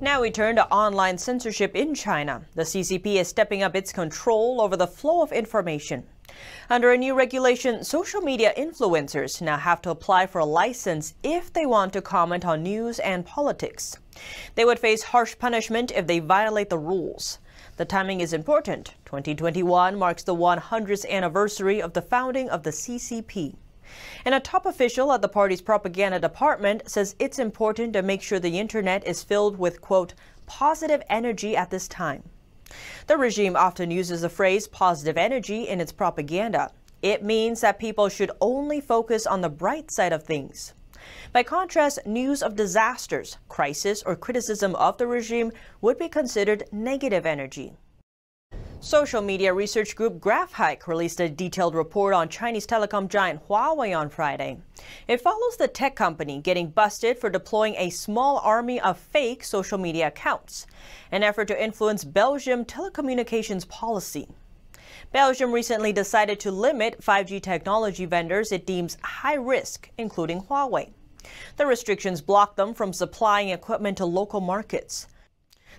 Now we turn to online censorship in China. The CCP is stepping up its control over the flow of information. Under a new regulation, social media influencers now have to apply for a license if they want to comment on news and politics. They would face harsh punishment if they violate the rules. The timing is important. 2021 marks the 100th anniversary of the founding of the CCP. And a top official at the party's propaganda department says it's important to make sure the internet is filled with, quote, positive energy at this time. The regime often uses the phrase positive energy in its propaganda. It means that people should only focus on the bright side of things. By contrast, news of disasters, crisis, or criticism of the regime would be considered negative energy. Social media research group GraphHike released a detailed report on Chinese telecom giant Huawei on Friday. It follows the tech company getting busted for deploying a small army of fake social media accounts, an effort to influence Belgium telecommunications policy. Belgium recently decided to limit 5G technology vendors it deems high risk, including Huawei. The restrictions block them from supplying equipment to local markets.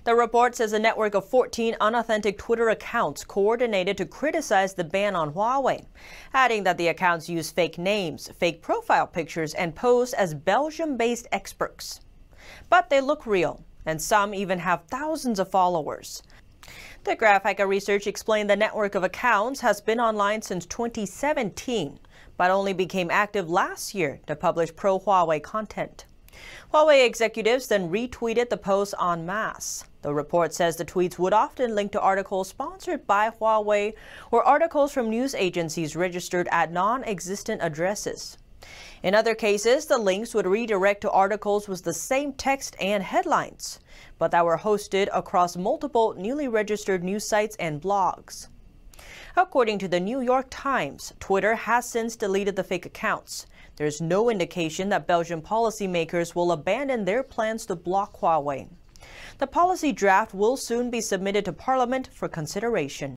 The report says a network of 14 unauthentic Twitter accounts coordinated to criticize the ban on Huawei, adding that the accounts use fake names, fake profile pictures, and pose as Belgium-based experts. But they look real, and some even have thousands of followers. The Graphica research explained the network of accounts has been online since 2017, but only became active last year to publish pro-Huawei content. Huawei executives then retweeted the post en masse. The report says the tweets would often link to articles sponsored by Huawei or articles from news agencies registered at non existent addresses. In other cases, the links would redirect to articles with the same text and headlines, but that were hosted across multiple newly registered news sites and blogs. According to the New York Times, Twitter has since deleted the fake accounts. There's no indication that Belgian policymakers will abandon their plans to block Huawei. The policy draft will soon be submitted to Parliament for consideration.